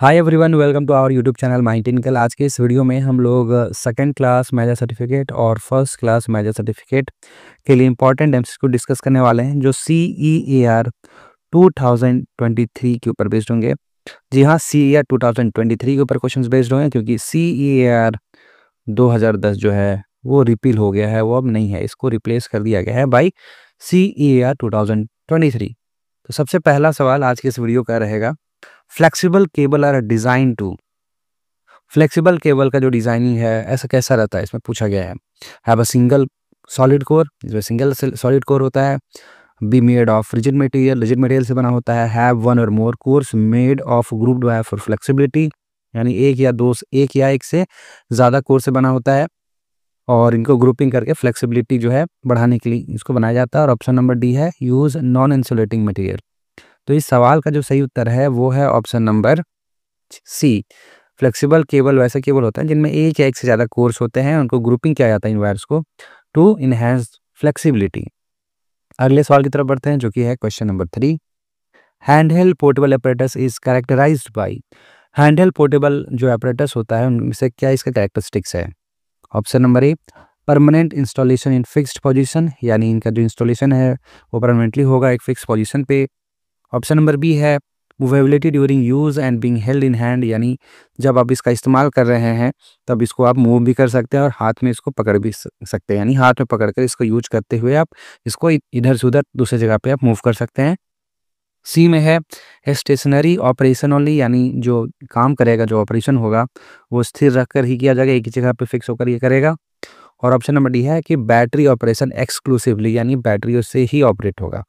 Hi everyone welcome to our YouTube channel my technical आज के इस वीडियो में हम लोग सेकंड क्लास मैजर सर्टिफिकेट और फर्स्ट क्लास मैजर सर्टिफिकेट के लिए इंपॉर्टेंट एम्स को डिस्कस करने वाले हैं जो C E A R two thousand twenty three के ऊपर बेस्ड होंगे जी हाँ C E R two thousand twenty three के ऊपर क्वेश्चन बेस्ड होंगे क्योंकि सी ई ए आर दो हज़ार दस जो है वो रिपील हो गया है वो अब नहीं है इसको रिप्लेस कर दिया गया है by C E A R two thousand twenty three तो सबसे पहला सवाल आज के इस वीडियो का रहेगा flexible cable are design to flexible cable का जो डिज़ाइनिंग है ऐसा कैसा रहता है इसमें पूछा गया है have a single solid core जिसमें सिंगल सॉलिड कोर होता है be made of rigid material rigid material से बना होता है हैव वन और more cores made of grouped wire for flexibility यानी एक या दो एक या एक से ज़्यादा कोर से बना होता है और इनको ग्रुपिंग करके फ्लेक्सिबिलिटी जो है बढ़ाने के लिए इसको बनाया जाता है और ऑप्शन नंबर डी है यूज़ नॉन इंसुलेटिंग मटेरियल तो इस सवाल का जो सही उत्तर है वो है option number C flexible cable वैसा केबल होता है जिनमें एक या एक से ज़्यादा कोर्स होते हैं उनको ग्रुपिंग किया जाता है इन वायर्स को टू इनहेंस फ्लेक्सिबिलिटी अगले सवाल की तरफ बढ़ते हैं जो कि है question number three handheld portable apparatus is characterize by handheld portable जो अपरेटस होता है उनमें से क्या इसका कैरेक्टरिस्टिक्स है option number A permanent installation in fixed position यानी इनका जो इंस्टॉलेशन है वो परमानेंटली होगा एक फिक्स पोजीशन पे ऑप्शन नंबर बी है movability during use and being held in hand यानी जब आप इसका इस्तेमाल कर रहे हैं तब इसको आप मूव भी कर सकते हैं और हाथ में इसको पकड़ भी सकते हैं यानी हाथ में पकड़ कर इसको यूज करते हुए आप इसको इधर से उधर दूसरे जगह पे आप मूव कर सकते हैं सी में है स्टेशनरी ऑपरेशन ओनली यानी जो काम करेगा जो ऑपरेशन होगा वो स्थिर रख कर ही किया जाएगा एक ही जगह पे फिक्स होकर ये करेगा और ऑप्शन नंबर डी है कि बैटरी ऑपरेशन एक्सक्लूसिवली यानी बैटरी से ही ऑपरेट होगा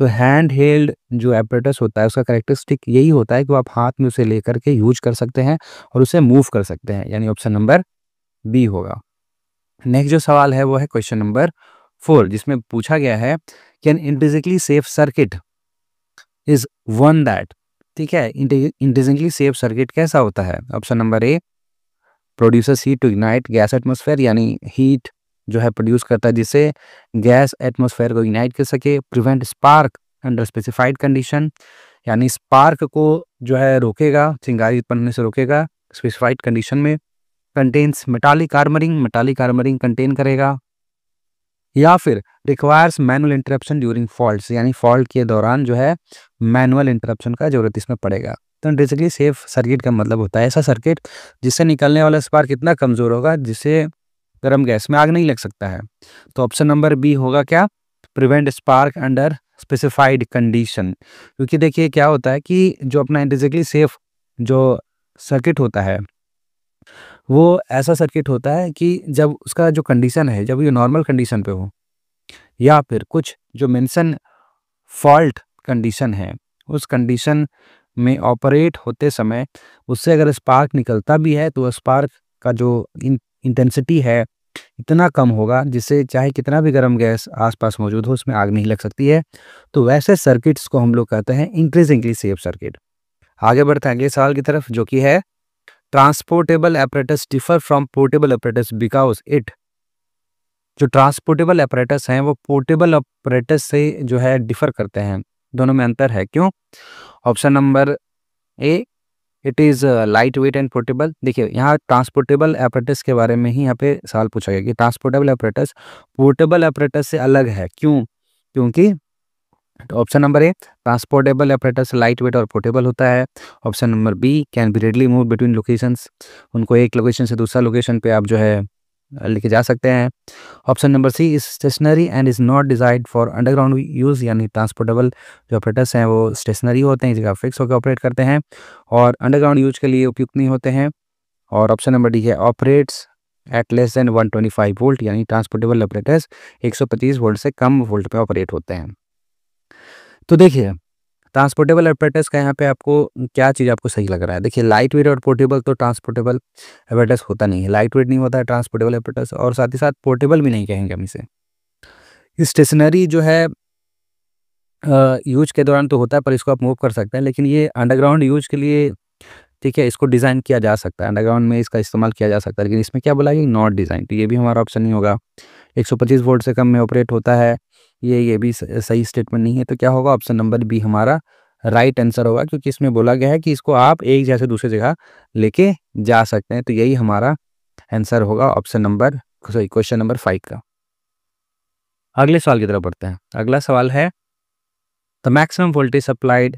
तो हैंड हेल्ड जो एपरेटस होता है उसका करेक्टरिस्टिक यही होता है कि आप हाथ में उसे लेकर के यूज कर सकते हैं और उसे मूव कर सकते हैं यानी ऑप्शन नंबर बी होगा नेक्स्ट जो सवाल है वो है क्वेश्चन नंबर फोर जिसमें पूछा गया है कि an intrinsically safe circuit is one that ठीक है इंटिजिकली सेफ सर्किट कैसा होता है option number A produces heat to ignite gas atmosphere यानी हीट जो है प्रोड्यूस करता है जिससे गैस एटमोसफेयर को इग्नाइट कर सके prevent spark under specified condition यानी स्पार्क को जो है रोकेगा चिंगारी उत्पन्न होने से रोकेगा स्पेसिफाइड कंडीशन में contains metallic armouring metallic armouring contain करेगा या फिर requires manual interruption during fault यानी फॉल्ट के दौरान जो है मैनुअल इंटरप्शन का जरूरत इसमें पड़ेगा तो बेसिकली सेफ सर्किट का मतलब होता है ऐसा सर्किट जिससे निकलने वाला स्पार्क इतना कमज़ोर होगा जिससे गर्म गैस में आग नहीं लग सकता है तो ऑप्शन नंबर बी होगा क्या prevent spark under specified condition क्योंकि देखिए क्या होता है कि जो अपना इंटेजिकली सेफ जो सर्किट होता है वो ऐसा सर्किट होता है कि जब उसका जो कंडीशन है जब ये नॉर्मल कंडीशन पे हो या फिर कुछ जो मेंशन फॉल्ट कंडीशन है उस कंडीशन में ऑपरेट होते समय उससे अगर स्पार्क निकलता भी है तो स्पार्क का जो इन इंटेंसिटी है इतना कम होगा जिससे चाहे कितना भी गर्म गैस आसपास मौजूद हो उसमें आग नहीं लग सकती है तो वैसे सर्किट्स को हम लोग कहते हैं इंक्रीजिंगली सेफ सर्किट आगे बढ़ते हैं अगले सवाल की तरफ जो कि है transportable apparatus differ from portable apparatus because it जो ट्रांसपोर्टेबल अपरेटस हैं वो पोर्टेबल ऑपरेटस से जो है डिफर करते हैं दोनों में अंतर है क्यों option number A it is light weight and portable देखिए यहाँ ट्रांसपोर्टेबल ऑपरेटर्स के बारे में ही यहाँ पे सवाल पूछा गया कि ट्रांसपोर्टेबल ऑपरेटर्स पोर्टेबल ऑपरेटर्स से अलग है क्यों क्योंकि option number A transportable operators light weight और पोर्टेबल होता है option number B can be readily move between locations उनको एक लोकेशन से दूसरा लोकेशन पे आप जो है लेके जा सकते हैं option number C is stationary and is not designed for underground use यानी ट्रांसपोर्टेबल जो ऑपरेटर्स हैं वो स्टेशनरी होते हैं जगह फिक्स होकर ऑपरेट करते हैं और अंडरग्राउंड यूज के लिए उपयुक्त नहीं होते हैं और ऑप्शन नंबर डी है operates at less than 125 volt यानी ट्रांसपोर्टेबल ऑपरेटर्स 125 वोल्ट से कम वोल्ट पे ऑपरेट होते हैं तो देखिए ट्रांसपोर्टेबल एडवर्टाइज का यहाँ पे आपको क्या चीज़ आपको सही लग रहा है देखिए लाइट वेट और पोर्टेबल तो ट्रांसपोर्टेबल एडवर्टाइज होता नहीं है लाइट वेट नहीं होता है ट्रांसपोर्टेबल एडवर्टाइज और साथ ही साथ पोर्टेबल भी नहीं कहेंगे हम इसे स्टेशनरी जो है यूज के दौरान तो होता है पर इसको आप मूव कर सकते हैं लेकिन ये अंडरग्राउंड यूज के लिए ठीक है इसको डिज़ाइन किया जा सकता है अंडरग्राउंड में इसका इस्तेमाल किया जा सकता है लेकिन इसमें क्या बोला गया नॉट डिज़ाइन तो ये भी हमारा ऑप्शन नहीं होगा 125 वोल्ट से कम में ऑपरेट होता है ये ये भी सही स्टेटमेंट नहीं है तो क्या होगा ऑप्शन नंबर बी हमारा राइट right आंसर होगा क्योंकि इसमें बोला गया है कि इसको आप एक जगह से दूसरी जगह लेके जा सकते हैं तो यही हमारा आंसर होगा option number sorry question number five का अगले सवाल की तरफ बढ़ते हैं अगला सवाल है the maximum voltage supplied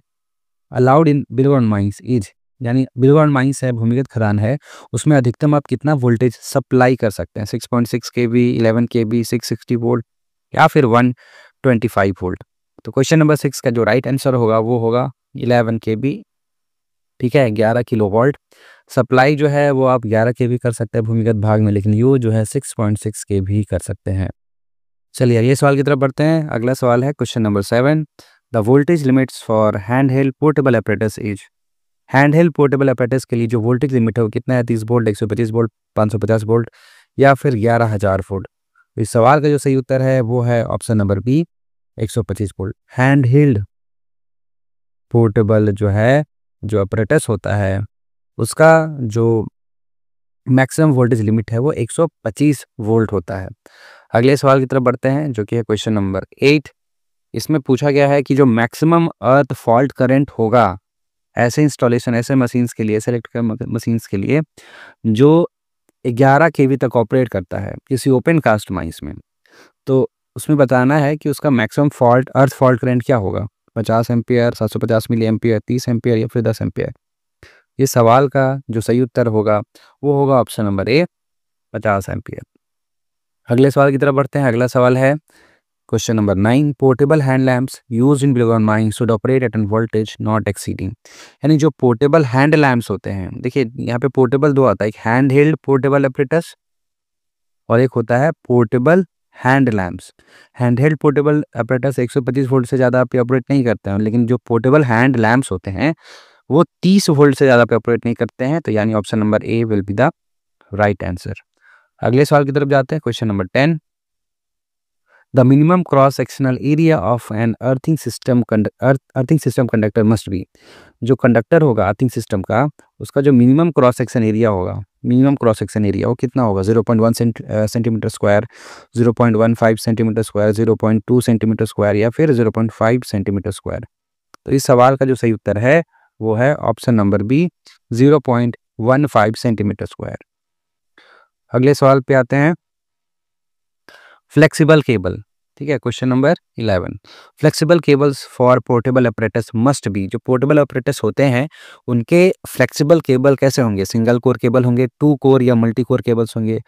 allowed in below ground mines is यानी बिलवर्न माइंस है भूमिगत खदान है उसमें अधिकतम आप कितना वोल्टेज सप्लाई कर सकते हैं six point six K V eleven K V six sixty volt या फिर वन ट्वेंटी फाइव वोल्ट तो क्वेश्चन नंबर सिक्स का जो राइट आंसर होगा वो होगा इलेवन के बी ठीक है ग्यारह किलो वोल्ट सप्लाई जो है वो आप ग्यारह के बी कर सकते हैं भूमिगत भाग में लेकिन यू जो है सिक्स पॉइंट सिक्स के भी कर सकते हैं चलिए ये सवाल की तरफ बढ़ते हैं अगला सवाल है question number seven the voltage limits for hand held portable apparatus is hand held portable apparatus के लिए जो वोल्टेज लिमिट है वो कितना है तीस वोल्ट एक सौ पच्चीस वोल्ट पाँच सौ पचास वोल्ट या फिर ग्यारह हज़ार वोल्ट इस सवाल का जो सही उत्तर है वो है option number B 125 volt hand held portable जो है जो अपरेटस होता है उसका जो मैक्सिमम वोल्टेज लिमिट है वो 125 वोल्ट होता है अगले सवाल की तरफ बढ़ते हैं जो कि है क्वेश्चन नंबर एट इसमें पूछा गया है कि जो मैक्सिमम अर्थ फॉल्ट करेंट होगा ऐसे इंस्टॉलेशन ऐसे मशीन्स के लिए ऐसे इलेक्ट्रिकल मशीन्स के लिए जो ग्यारह के तक ऑपरेट करता है किसी ओपन कास्ट माइंस में तो उसमें बताना है कि उसका maximum fault earth fault current क्या होगा पचास एम्पियर सात सौ पचास मिली एम्पियर तीस एम्पियर या फिर दस एम्पियर ये सवाल का जो सही उत्तर होगा वो होगा ऑप्शन नंबर ए पचास एम्पियर अगले सवाल की तरफ बढ़ते हैं अगला सवाल है question number nine portable hand lamps use in underground mines should operate at an voltage not exceeding यानी जो पोर्टेबल हैंड lamps होते हैं देखिए यहाँ पे पोर्टेबल दो आता है एक हैंड हेल्ड पोर्टेबल अपरेटस और एक होता है portable hand lamps hand held portable apparatus एक वोल्ट से ज़्यादा आप ऑपरेट नहीं करते हैं लेकिन जो पोर्टेबल हैंड लैम्प्स होते हैं वो तीस वोल्ट से ज़्यादा पे ऑपरेट नहीं करते हैं तो यानी option number A will be the right answer अगले सवाल की तरफ जाते हैं question number ten The minimum cross-sectional area of an earthing system earth, earthing system conductor must be जो कंडक्टर होगा अर्थिंग सिस्टम का उसका जो मिनिमम क्रॉस सेक्शन एरिया होगा मिनिमम क्रॉस सेक्शन एरिया वो कितना होगा 0.1 centimetre square 0.15 centimetre square 0.2 centimetre square या फिर 0.5 सेंटीमीटर स्क्वायर तो इस सवाल का जो सही उत्तर है वो है option number B 0.15 centimetre square अगले सवाल पे आते हैं फ्लेक्सिबल केबल ठीक है question number eleven flexible cables for portable operators must be जो पोर्टेबल ऑपरेटर्स होते हैं उनके फ्लेक्सिबल केबल कैसे होंगे सिंगल कोर केबल होंगे टू कोर या मल्टी कोर केबल्स होंगे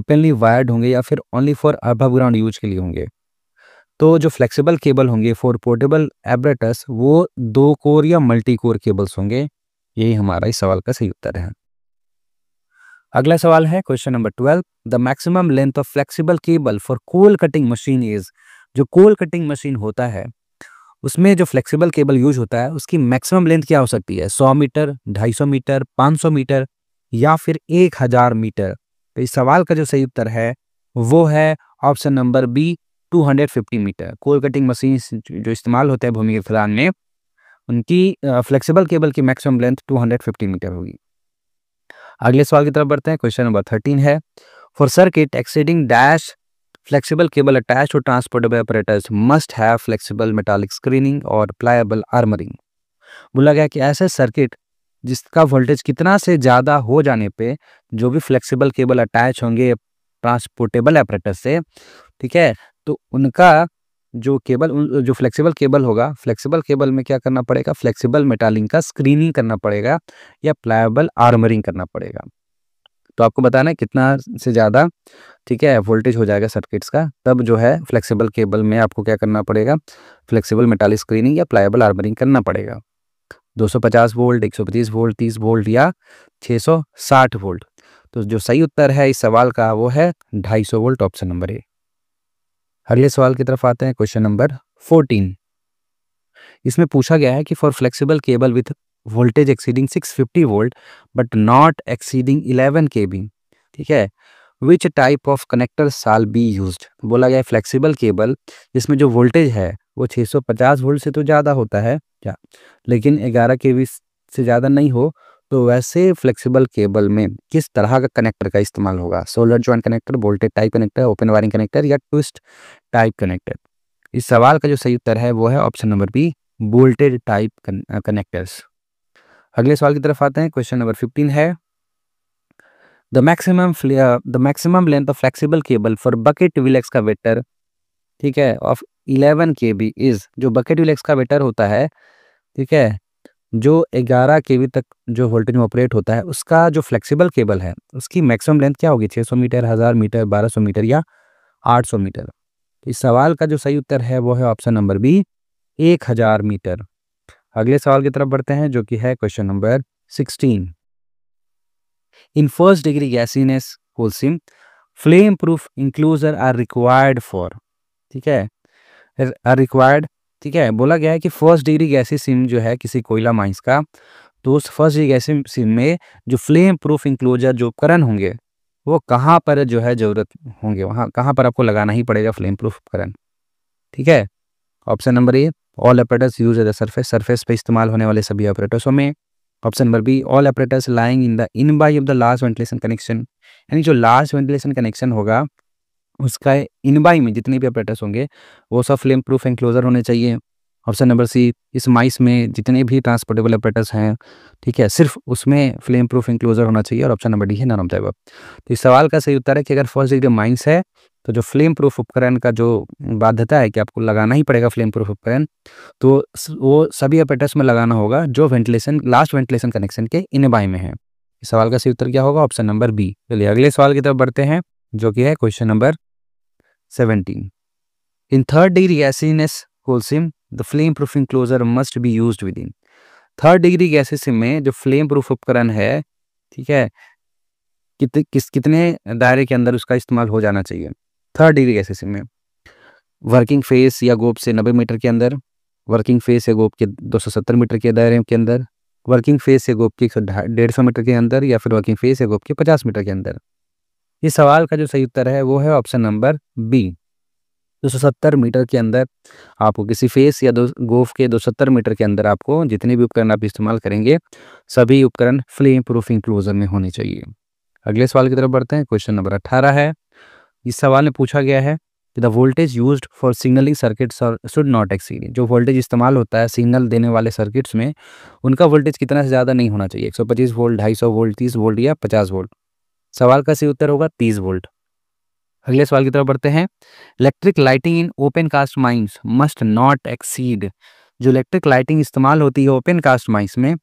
ओपनली वायर्ड होंगे या फिर only for above ground use के लिए होंगे तो जो फ्लेक्सिबल केबल होंगे फॉर पोर्टेबल एबरेटस वो दो कोर या मल्टी कोर केबल्स होंगे यही हमारा इस सवाल का सही उत्तर है अगला सवाल है question number twelve the maximum length of flexible cable for coal cutting machine is जो कोल कटिंग मशीन होता है उसमें जो फ्लेक्सिबल केबल यूज होता है उसकी मैक्सिमम लेंथ क्या हो सकती है 100 मीटर 250 मीटर 500 मीटर या फिर 1000 मीटर तो इस सवाल का जो सही उत्तर है वो है option number B 250 metre coal cutting machine जो इस्तेमाल होता है भूमि के फिलहाल में उनकी फ्लेक्सिबल केबल की मैक्सिमम लेंथ 250 मीटर होगी अगले सवाल की तरफ बढ़ते हैं क्वेश्चन नंबर थर्टीन है for circuit exceeding dash flexible cable attach और transportable operators must have flexible metallic screening और प्लायबल आर्मरिंग बोला गया कि ऐसे सर्किट जिसका वोल्टेज कितना से ज़्यादा हो जाने पे जो भी फ्लेक्सिबल केबल अटैच होंगे ट्रांसपोर्टेबल ऑपरेटर से ठीक है तो उनका जो केबल जो फ्लेक्सिबल केबल होगा फ्लेक्सिबल केबल में क्या करना पड़ेगा फ्लेक्सिबल मेटालिंग का स्क्रीनिंग करना पड़ेगा या प्लायबल आर्मरिंग करना पड़ेगा तो आपको बताना है कितना से ज़्यादा ठीक है वोल्टेज हो जाएगा सर्किट्स का तब जो है फ्लेक्सिबल केबल में आपको क्या करना पड़ेगा फ्लेक्सिबल मेटालिक स्क्रीनिंग या प्लायबल आर्मरिंग करना पड़ेगा 250 वोल्ट 125 वोल्ट 30 वोल्ट या 660 वोल्ट तो जो सही उत्तर है इस सवाल का वो है 250 वोल्ट ऑप्शन नंबर ए अगले सवाल की तरफ आते हैं क्वेश्चन नंबर फोर्टीन इसमें पूछा गया है कि for flexible cable with voltage exceeding 650 volt but not exceeding 11 K ठीक है which type of connector shall be use बोला गया है फ्लेक्सिबल केबल जिसमें जो वोल्टेज है वो 650 वोल्ट से तो ज़्यादा होता है लेकिन 11 के से ज़्यादा नहीं हो तो वैसे फ्लेक्सिबल केबल में किस तरह का कनेक्टर का इस्तेमाल होगा solar joint connector voltage type connector open wiring connector या ट्विस्ट टाइप कनेक्टर इस सवाल का जो सही उत्तर है वो है option number B voltage type connectors अगले सवाल की तरफ आते हैं क्वेश्चन नंबर फिफ्टीन है the maximum the maximum length of flexible cable for bucket wheel excavator ठीक है of eleven K V is जो बकेट व्हील एक्सकावेटर होता है ठीक है जो 11 के तक जो वोल्टेज में ऑपरेट होता है उसका जो फ्लेक्सिबल केबल है उसकी मैक्सिमम लेंथ क्या होगी 600 मीटर हज़ार मीटर 1200 मीटर या 800 मीटर इस सवाल का जो सही उत्तर है वो है ऑप्शन नंबर बी 1000 मीटर अगले सवाल की तरफ बढ़ते हैं जो कि है question number 16 in first degree gassiness coal seam flame proof enclosure are required for ठीक है आर रिक्वायर्ड ठीक है बोला गया है कि फर्स्ट डिग्री गैसी सिम जो है किसी कोयला माइंस का तो उस फर्स्ट डिग्री गैसी सिम में जो फ्लेम प्रूफ इंक्लोजर जो उपकरण होंगे वो कहाँ पर जो है ज़रूरत होंगे वहाँ कहाँ पर आपको लगाना ही पड़ेगा फ्लेम प्रूफ उपकरण ठीक है option number A all operators use at the surface surface पर इस्तेमाल होने वाले सभी ऑपरेटर्सों में option number B all operators lying in the in by of the last ventilation connection यानी जो लास्ट वेंटिलेशन कनेक्शन होगा उसका इनबाई में जितने भी अपरेटस होंगे वो सब फ्लेम प्रूफ एनक्लोजर होने चाहिए ऑप्शन नंबर सी इस माइस में जितने भी ट्रांसपोर्टेबल अपरेटस हैं ठीक है सिर्फ उसमें फ्लेम प्रूफ इंक्लोजर होना चाहिए और ऑप्शन नंबर डी है नॉन ऑब्जर्वर तो इस सवाल का सही उत्तर है कि अगर फर्स्ट डिग्री माइंस है तो जो फ्लेम प्रूफ उपकरण का जो बाध्यता है कि आपको लगाना ही पड़ेगा फ्लेम प्रूफ उपकरण तो वो सभी अपरेटस में लगाना होगा जो वेंटिलेशन लास्ट वेंटिलेशन कनेक्शन के इनबाई में है इस सवाल का सही उत्तर क्या होगा ऑप्शन नंबर बी चलिए अगले सवाल की तरफ बढ़ते हैं जो कि है question number 17. In third degree gaseous colcim, the flame proof enclosure must be used within. Third degree gases में जो फ्लेम प्रूफ उपकरण है ठीक है कित, किस कितने दायरे के अंदर उसका इस्तेमाल हो जाना चाहिए थर्ड डिग्री गैसेस में वर्किंग फेस या गोप से 90 मीटर के अंदर वर्किंग फेस या गोप के 270 मीटर के दायरे के अंदर वर्किंग फेस या गोप के डेढ़ सौ मीटर के अंदर या फिर वर्किंग फेस या गोप के 50 मीटर के अंदर इस सवाल का जो सही उत्तर है वो है ऑप्शन नंबर बी 270 मीटर के अंदर आपको किसी फेस या दो गोफ के 270 मीटर के अंदर आपको जितने भी उपकरण आप इस्तेमाल करेंगे सभी उपकरण फ्लेम प्रूफ इंक्लोजर में होने चाहिए अगले सवाल की तरफ बढ़ते हैं क्वेश्चन नंबर अट्ठारह है इस सवाल में पूछा गया है कि the voltage use for signalling circuit should not exceed जो वोल्टेज इस्तेमाल होता है सिग्नल देने वाले सर्किट्स में उनका वोल्टेज कितना से ज़्यादा नहीं होना चाहिए 125 वोल्ट 250 वोल्ट 30 वोल्ट या 50 वोल्ट सवाल का सही उत्तर होगा तीस वोल्ट अगले सवाल की तरफ बढ़ते हैं electric lighting in open cast mines must not exceed जो इलेक्ट्रिक लाइटिंग इस्तेमाल होती है ओपन कास्ट माइंस में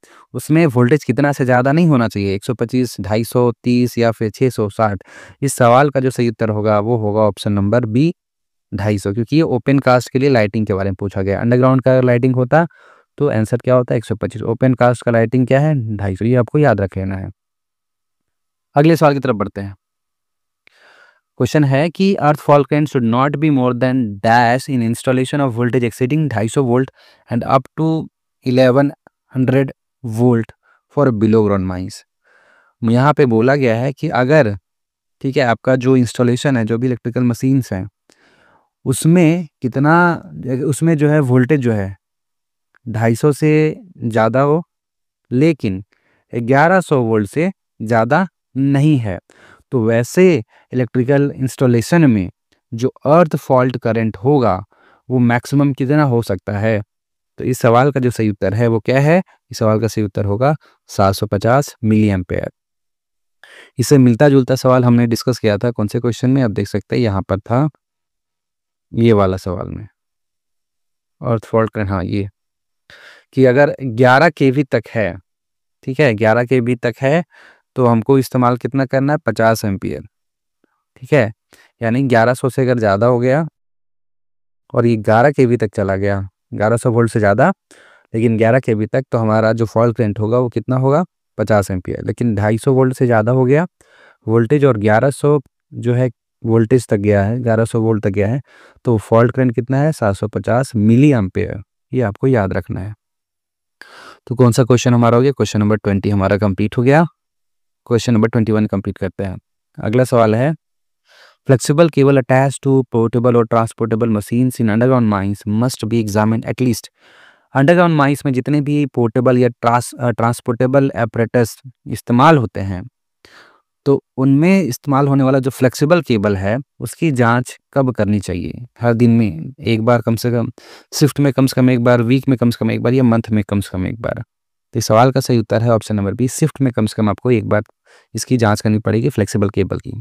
उसमें वोल्टेज कितना से ज़्यादा नहीं होना चाहिए 125, 250, 30 या फिर 660 इस सवाल का जो सही उत्तर होगा वो होगा ऑप्शन नंबर बी ढाई क्योंकि ये ओपन कास्ट के लिए लाइटिंग के बारे में पूछा गया अंडरग्राउंड का लाइटिंग होता तो आंसर क्या होता है 125 ओपन कास्ट का लाइटिंग क्या है ढाई ये आपको याद रख लेना है अगले सवाल की तरफ बढ़ते हैं क्वेश्चन है कि earth fall current should not be more than dash in installation of voltage exceeding 250 volt and up to 1100 volt for below ground mines यहाँ पे बोला गया है कि अगर ठीक है आपका जो इंस्टॉलेशन है जो भी इलेक्ट्रिकल मशीन्स हैं उसमें कितना उसमें जो है वोल्टेज जो है 250 से ज़्यादा हो लेकिन 1100 वोल्ट से ज़्यादा नहीं है तो वैसे इलेक्ट्रिकल इंस्टॉलेशन में जो अर्थ फॉल्ट करंट होगा वो मैक्सिमम कितना हो सकता है तो इस सवाल का जो सही उत्तर है वो क्या है इस सवाल का सही उत्तर होगा 750 मिली एम्पेयर इससे मिलता जुलता सवाल हमने डिस्कस किया था कौन से क्वेश्चन में आप देख सकते हैं यहाँ पर था ये वाला सवाल में अर्थ फॉल्ट करंट हाँ ये कि अगर 11 के तक है ठीक है 11 के तक है तो हमको इस्तेमाल कितना करना है पचास एम्पियर ठीक है यानी ग्यारह सौ से अगर ज़्यादा हो गया और ये ग्यारह के बी तक चला गया ग्यारह सौ वोल्ट से ज़्यादा लेकिन ग्यारह के बी तक तो हमारा जो फॉल करेंट होगा वो कितना होगा पचास एम लेकिन ढाई सौ वोल्ट से ज़्यादा हो गया वोल्टेज और ग्यारह सौ जो है वोल्टेज तक गया है ग्यारह सौ वोल्ट तक गया है तो फॉल्ट करेंट कितना है सात सौ पचास मिली एम ये आपको याद रखना है तो कौन सा क्वेश्चन हमारा हो गया क्वेश्चन नंबर ट्वेंटी हमारा कंप्लीट हो गया question number twenty one complete करते हैं अगला सवाल है flexible cable attach to portable और transportable machine in underground mines must be examine at least underground mines में जितने भी पोर्टेबल या ट्रांस ट्रांसपोर्टेबल एपरेटस इस्तेमाल होते हैं तो उनमें इस्तेमाल होने वाला जो फ्लेक्सिबल केबल है उसकी जांच कब करनी चाहिए हर दिन में एक बार कम से कम शिफ्ट में कम से कम एक बार वीक में कम से कम एक बार या मंथ में कम से कम एक बार तो इस सवाल का सही उत्तर है ऑप्शन नंबर बी स्विफ्ट में कम से कम आपको एक बार इसकी जाँच करनी पड़ेगी फ्लेक्सीबल केबल की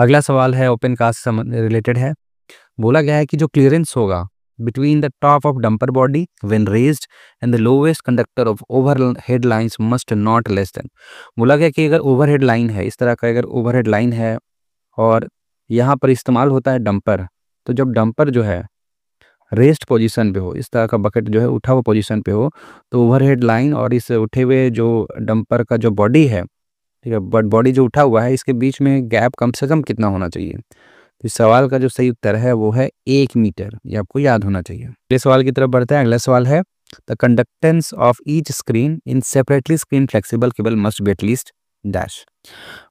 अगला सवाल है ओपन कास्ट से रिलेटेड है बोला गया है कि जो क्लियरेंस होगा between the top of dumper body when raise and the lowest conductor of over head lines must not less than बोला गया कि अगर ओवर हेड लाइन है इस तरह का अगर ओवर हेड लाइन है और यहाँ पर इस्तेमाल होता है डंपर तो जब डंपर जो है रेस्ट पोजीशन पे हो इस तरह का बकेट जो है उठा हुआ पोजीशन पे हो तो ओवरहेड लाइन और इस उठे हुए जो डंपर का जो बॉडी है ठीक है बट बॉडी जो उठा हुआ है इसके बीच में गैप कम से कम कितना होना चाहिए तो इस सवाल का जो सही उत्तर है वो है एक मीटर ये आपको याद होना चाहिए अगले सवाल की तरफ बढ़ते हैं अगला सवाल है the conductance of each screen in separately screen flexible cable must be at least dash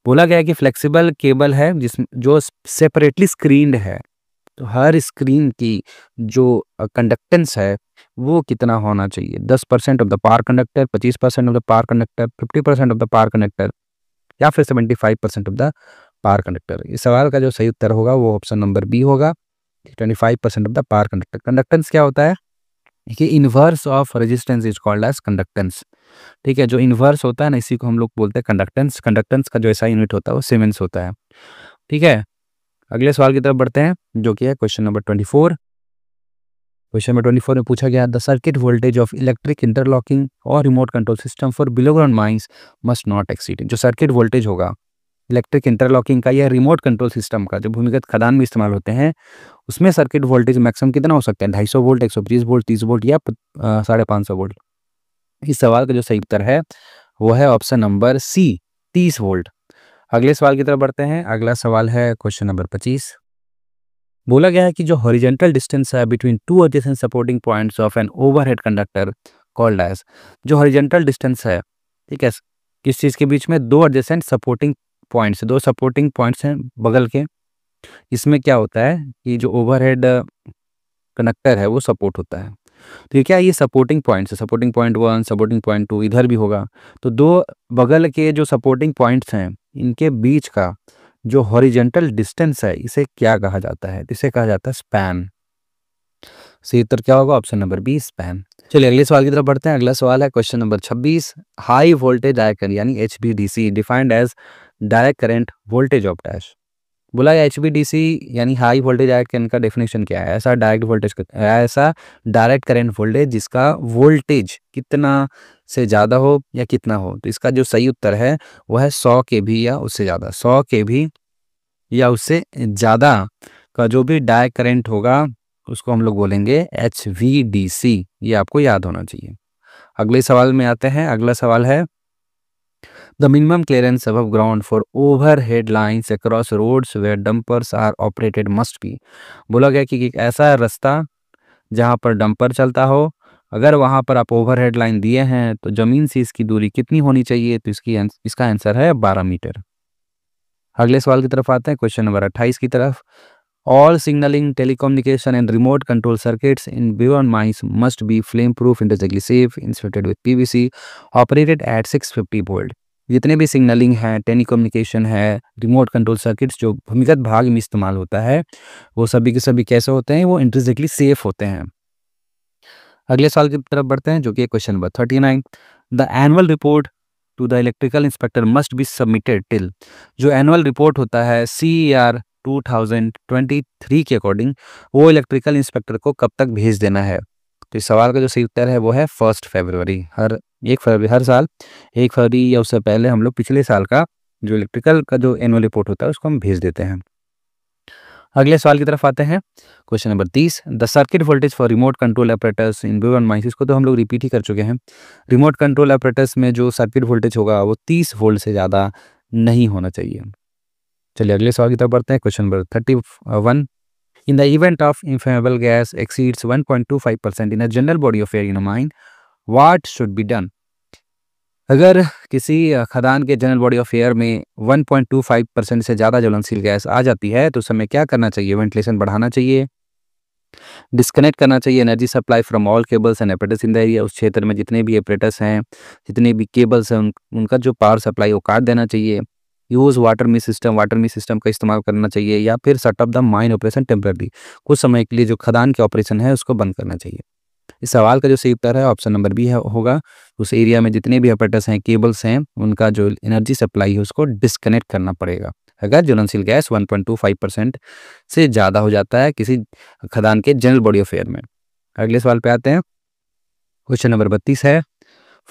बोला गया कि फ्लेक्सिबल केबल है जिसमें जो सेपरेटली स्क्रीन है तो हर स्क्रीन की जो कंडक्टेंस है वो कितना होना चाहिए दस percent of the power conductor पच्चीस percent of the power conductor fifty percent of the power conductor या फिर seventy five percent of the power conductor इस सवाल का जो सही उत्तर होगा वो ऑप्शन नंबर बी होगा twenty five percent of the power conductor conductance क्या होता है कि inverse of resistance is called as conductance ठीक है जो इन्वर्स होता है ना इसी को हम लोग बोलते हैं कंडक्टेंस कंडक्टेंस का जो ऐसा यूनिट होता है वो सीमेंस होता है ठीक है अगले सवाल की तरफ बढ़ते हैं जो कि है question number twenty four question number twenty four में पूछा गया the circuit voltage of electric interlocking और remote control system for below ground mines must not exceed जो सर्किट वोल्टेज होगा इलेक्ट्रिक इंटरलॉकिंग का या रिमोट कंट्रोल सिस्टम का जो भूमिगत खदान में इस्तेमाल होते हैं उसमें सर्किट वोल्टेज मैक्सिमम कितना हो सकता है ढाई सौ वोल्ट एक सौ बीस वोल्ट तीस वोल्ट या साढ़े पाँच सौ वोल्ट इस सवाल का जो सही उत्तर है वो है ऑप्शन नंबर सी तीस वोल्ट अगले सवाल की तरफ बढ़ते हैं अगला सवाल है क्वेश्चन नंबर पच्चीस बोला गया है कि जो हॉरिजेंटल डिस्टेंस है between two adjacent supporting points of an overhead conductor called as जो हॉरिजेंटल डिस्टेंस है ठीक है किस चीज़ के बीच में दो एडजेसेंट सपोर्टिंग पॉइंट्स दो सपोर्टिंग पॉइंट्स हैं बगल के इसमें क्या होता है कि जो ओवरहेड कंडक्टर है वो सपोर्ट होता है तो ये क्या ये सपोर्टिंग पॉइंट्स है supporting point one supporting point two इधर भी होगा तो दो बगल के जो सपोर्टिंग पॉइंट्स हैं इनके बीच का जो हॉरिजेंटल डिस्टेंस है इसे क्या कहा जाता है इसे कहा जाता है स्पैन सही उत्तर क्या होगा ऑप्शन नंबर बी स्पैन चलिए अगले सवाल की तरफ बढ़ते हैं अगला सवाल है question number 26 high voltage direct यानी H V D C defined as direct current voltage of dash बोला एच यानी हाई वोल्टेज आयट करंट का डेफिनेशन क्या है ऐसा डायरेक्ट वोल्टेज ऐसा डायरेक्ट करंट वोल्टेज जिसका वोल्टेज कितना से ज़्यादा हो या कितना हो तो इसका जो सही उत्तर है वह है सौ के भी या उससे ज़्यादा सौ के भी या उससे ज़्यादा का जो भी डायरेक्ट करेंट होगा उसको हम लोग बोलेंगे एच ये आपको याद होना चाहिए अगले सवाल में आते हैं अगला सवाल है The minimum clearance above ground for overhead lines across roads where dumpers are operated must be बोला गया कि एक ऐसा रास्ता जहाँ पर डंपर चलता हो अगर वहाँ पर आप ओवरहेड लाइन दिए हैं तो ज़मीन से इसकी दूरी कितनी होनी चाहिए तो इसकी इसका आंसर है बारह मीटर अगले सवाल की तरफ आते हैं क्वेश्चन नंबर अट्ठाईस की तरफ all signalling telecommunication and remote control circuits in बियन mines must be flame proof intrinsically safe insulated with PVC operated at 650 volt जितने भी सिग्नलिंग है टेलीकम्युनिकेशन है रिमोट कंट्रोल सर्किट्स जो भूमिगत भाग में इस्तेमाल होता है वो सभी के सभी कैसे होते हैं वो इंट्रिजिकली सेफ होते हैं अगले साल की तरफ बढ़ते हैं जो कि question number thirty nine the annual report to the electrical inspector must be submitted till जो एनुअल रिपोर्ट होता है सी आर 2023 के अकॉर्डिंग वो इलेक्ट्रिकल इंस्पेक्टर को कब तक भेज देना है तो इस सवाल का जो सही उत्तर है वो है फर्स्ट फरवरी हर एक फरवरी हर साल एक फरवरी या उससे पहले हम लोग पिछले साल का जो इलेक्ट्रिकल का जो एनुअल रिपोर्ट होता है उसको हम भेज देते हैं अगले सवाल की तरफ आते हैं क्वेश्चन नंबर तीस the circuit voltage for remote control operators in below and mines को तो हम लोग रिपीट ही कर चुके हैं रिमोट कंट्रोल ऑपरेटर्स में जो सर्किट वोल्टेज होगा वो तीस वोल्ट से ज़्यादा नहीं होना चाहिए चलिए अगले सवाल की तरफ बढ़ते हैं question number thirty one In the event of inflammable gas exceeds 1.25% in a general body of air in a mine, what should be done? अगर किसी खदान के जनरल बॉडी ऑफ एयर में 1.25 परसेंट से ज़्यादा ज्वलनशील गैस आ जाती है तो समय क्या करना चाहिए वेंटिलेशन बढ़ाना चाहिए डिस्कनेक्ट करना चाहिए energy supply from all cables and apparatus in the area उस क्षेत्र में जितने भी एपरेटस हैं जितने भी केबल्स हैं उन, उनका जो पावर सप्लाई वो काट देना चाहिए यूज़ वाटर मी सिस्टम वाटर मी सिस्टम का इस्तेमाल करना चाहिए या फिर सट up the mine operation temporary कुछ समय के लिए जो खदान के ऑपरेशन है उसको बंद करना चाहिए इस सवाल का जो सही उत्तर है ऑप्शन नंबर बी है होगा उस एरिया में जितने भी ऑपरेटर्स हैं केबल्स हैं उनका जो एनर्जी सप्लाई है उसको डिस्कनेक्ट करना पड़ेगा अगर ज्वलनशील गैस 1.25 परसेंट से ज़्यादा हो जाता है किसी खदान के जनरल बॉडी ऑफ एयर में अगले सवाल पे आते हैं क्वेश्चन नंबर बत्तीस है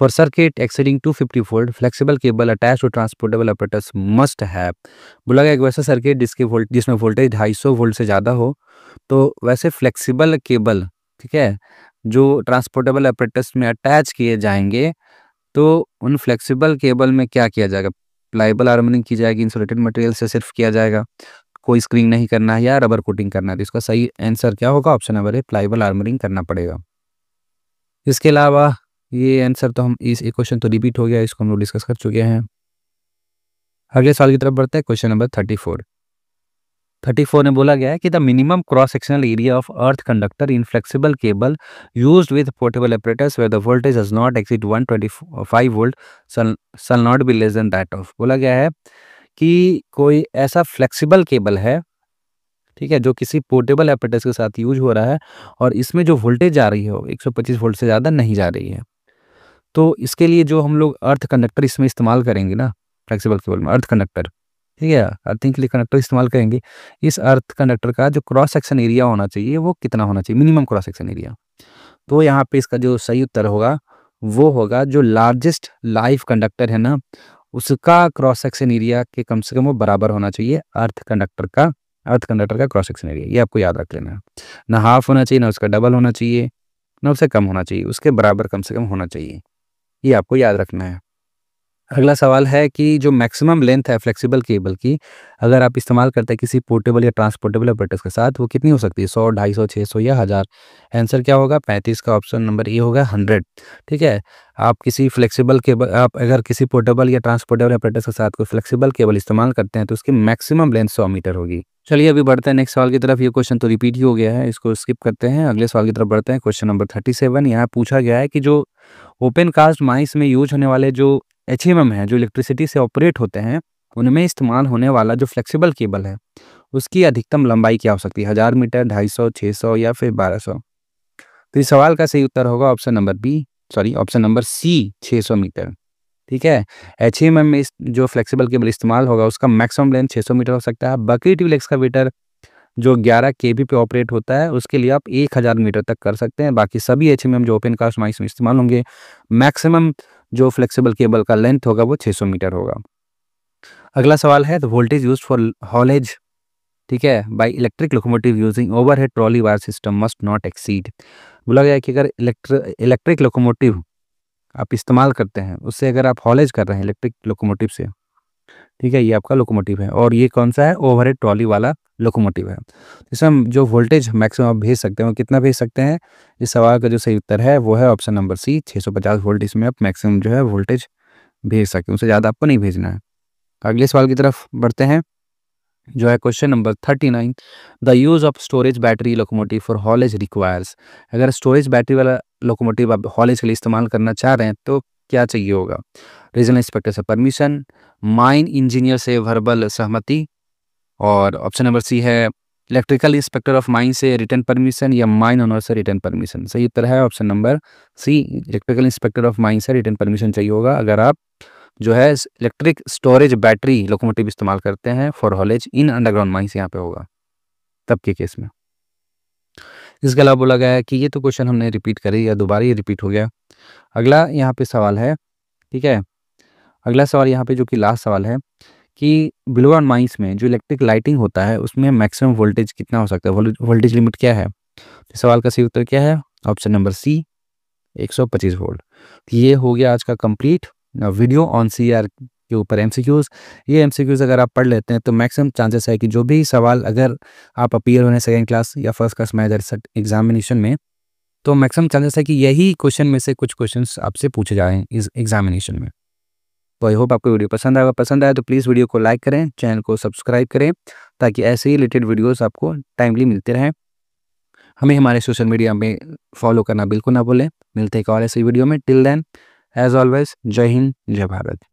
For circuit exceeding 250 volt, flexible cable attached to transportable apparatus must have. बोला गया एक वैसा सर्किट जिसके वोल्ट जिसमें वोल्टेज ढाई सौ वोल्ट से ज़्यादा हो तो वैसे फ्लेक्सीबल केबल ठीक है जो ट्रांसपोर्टेबल अपरेटस में अटैच किए जाएंगे तो उन फ्लेक्सीबल केबल में क्या किया जाएगा प्लाइबल आर्मनिंग की जाएगी इंसुलेटेड मटेरियल से सिर्फ किया जाएगा कोई स्क्रीन नहीं करना है या रबर कोटिंग करना है तो इसका सही आंसर क्या होगा option number A pliable armouring करना पड़ेगा इसके अलावा ये आंसर तो हम इस एक क्वेश्चन तो रिपीट हो गया इसको हम लोग डिस्कस कर चुके हैं अगले सवाल की तरफ बढ़ते हैं question number thirty four thirty four में बोला गया है कि the minimum cross sectional area of earth conductor in flexible cable used with portable operators where the voltage is not exceed one twenty five volt shall not be less than that of बोला गया है कि कोई ऐसा flexible cable है ठीक है जो किसी पोर्टेबल ऑपरेटर्स के साथ यूज हो रहा है और इसमें जो वोल्टेज जा रही है वो पच्चीस वोल्ट से ज़्यादा नहीं जा रही है तो इसके लिए जो हम लोग अर्थ कंडक्टर इसमें इस्तेमाल करेंगे ना फ्लेक्सिबल केबल में अर्थ कंडक्टर ठीक है अर्थिंग के लिए कंडक्टर इस्तेमाल करेंगे इस अर्थ कंडक्टर का जो क्रॉस सेक्शन एरिया होना चाहिए वो कितना होना चाहिए मिनिमम क्रॉस सेक्शन एरिया तो यहाँ पे इसका जो सही उत्तर होगा वो होगा जो लार्जेस्ट लाइफ कंडक्टर है ना उसका क्रॉस सेक्शन एरिया के कम से कम वो बराबर होना चाहिए अर्थ कंडक्टर का अर्थ कंडक्टर का क्रॉस सेक्शन एरिया ये आपको याद रख लेना है ना हाफ होना चाहिए ना उसका डबल होना चाहिए ना उससे कम होना चाहिए उसके बराबर कम से कम होना चाहिए ये आपको याद रखना है अगला सवाल है कि जो मैक्सिमम लेंथ है फ्लेक्सिबल केबल की अगर आप इस्तेमाल करते हैं किसी पोर्टेबल या ट्रांसपोर्टेबल ऑपरेटर्स के साथ वो कितनी हो सकती है सौ ढाई सौ छः सौ या हज़ार आंसर क्या होगा पैंतीस का ऑप्शन नंबर ए होगा हंड्रेड ठीक है आप किसी फ्लेक्सिबल केबल आप अगर किसी पोर्टेबल या ट्रांसपोर्टेबल ऑपरेटर्स के साथ कोई फ्लेक्सिबल केबल इस्तेमाल करते हैं तो उसकी मैक्सिमम लेंथ सौ मीटर होगी चलिए अभी बढ़ते हैं नेक्स्ट सवाल की तरफ ये क्वेश्चन तो रिपीट ही हो गया है इसको स्किप करते हैं अगले सवाल की तरफ बढ़ते हैं क्वेश्चन नंबर थर्टी सेवन यहाँ पूछा गया है कि जो ओपन कास्ट माइस में यूज होने वाले जो एच है जो इलेक्ट्रिसिटी से ऑपरेट होते हैं उनमें इस्तेमाल होने वाला जो फ्लेक्सिबल केबल है उसकी अधिकतम लंबाई क्या हो सकती है हज़ार मीटर ढाई सौ छः सौ या फिर बारह सौ तो इस सवाल का सही उत्तर होगा option number B sorry option number C छः सौ मीटर ठीक है एच में जो फ्लेक्सिबल केबल इस्तेमाल होगा उसका मैक्सिमम लेंथ 600 मीटर हो सकता है बाकी का एक्सकावेटर जो 11 के पे ऑपरेट होता है उसके लिए आप 1000 मीटर तक कर सकते हैं बाकी सभी एच जो ओपन कास्ट माइस में इस्तेमाल होंगे मैक्सिमम जो फ्लेक्सिबल केबल का लेंथ होगा वो 600 मीटर होगा अगला सवाल है the voltage use for haulage ठीक है by electric locomotive using over trolley wire system must not exceed बोला गया कि अगर इलेक्ट्रिक लोकोमोटिव आप इस्तेमाल करते हैं उससे अगर आप हॉलेज कर रहे हैं इलेक्ट्रिक लोकोमोटिव से ठीक है ये आपका लोकोमोटिव है और ये कौन सा है ओवर ट्रॉली वाला लोकोमोटिव है तो इसमें जो वोल्टेज मैक्सिमम आप भेज सकते हैं वो कितना भेज सकते हैं इस सवाल का जो सही उत्तर है वो है ऑप्शन नंबर सी 650 वोल्ट इसमें आप मैक्सिमम जो है वोल्टेज भेज सकते हैं उससे ज़्यादा आपको नहीं भेजना है अगले सवाल की तरफ बढ़ते हैं जो है question number thirty nine the use of storage battery locomotive for haulage requires अगर स्टोरेज बैटरी वाला लोकोमोटिव आप हॉलेज के लिए इस्तेमाल करना चाह रहे हैं तो क्या चाहिए होगा रीजनल इंस्पेक्टर से परमिशन माइन इंजीनियर से वर्बल सहमति और ऑप्शन नंबर सी है इलेक्ट्रिकल इंस्पेक्टर ऑफ माइन से रिटर्न परमिशन या माइन ऑनर से रिटर्न परमिशन सही उत्तर है option number C electrical inspector of mine से रिटर्न परमिशन चाहिए होगा अगर आप जो है इलेक्ट्रिक स्टोरेज बैटरी लोकोमोटिव इस्तेमाल करते हैं for haulage in underground mines यहाँ पे होगा तब के केस में इसके अलावा बोला गया है कि ये तो क्वेश्चन हमने रिपीट करे या दोबारा ये रिपीट हो गया अगला यहाँ पे सवाल है ठीक है अगला सवाल यहाँ पे जो कि लास्ट सवाल है कि ब्लू एंड माइंस में जो इलेक्ट्रिक लाइटिंग होता है उसमें मैक्सिमम वोल्टेज कितना हो सकता है वोल्टेज लिमिट क्या है तो सवाल का सही उत्तर क्या है ऑप्शन नंबर सी 125 वोल्ट ये हो गया आज का complete video on C R के ऊपर एम ये एम अगर आप पढ़ लेते हैं तो मैक्सिमम चांसेस है कि जो भी सवाल अगर आप अपीयर होने सेकेंड क्लास या फर्स्ट क्लास में एग्जामिनेशन में तो मैक्सिमम चांसेस है कि यही क्वेश्चन में से कुछ क्वेश्चंस आपसे पूछे जाएँ इस एग्जामिनेशन में तो आई होप आपको वीडियो पसंद आएगा पसंद आया तो प्लीज़ वीडियो को लाइक करें चैनल को सब्सक्राइब करें ताकि ऐसे ही रिलेटेड वीडियोज़ आपको टाइमली मिलते रहें हमें हमारे सोशल मीडिया में फॉलो करना बिल्कुल ना भूलें मिलते हैं एक और ऐसी वीडियो में टिल देन एज ऑलवेज जय हिंद जय भारत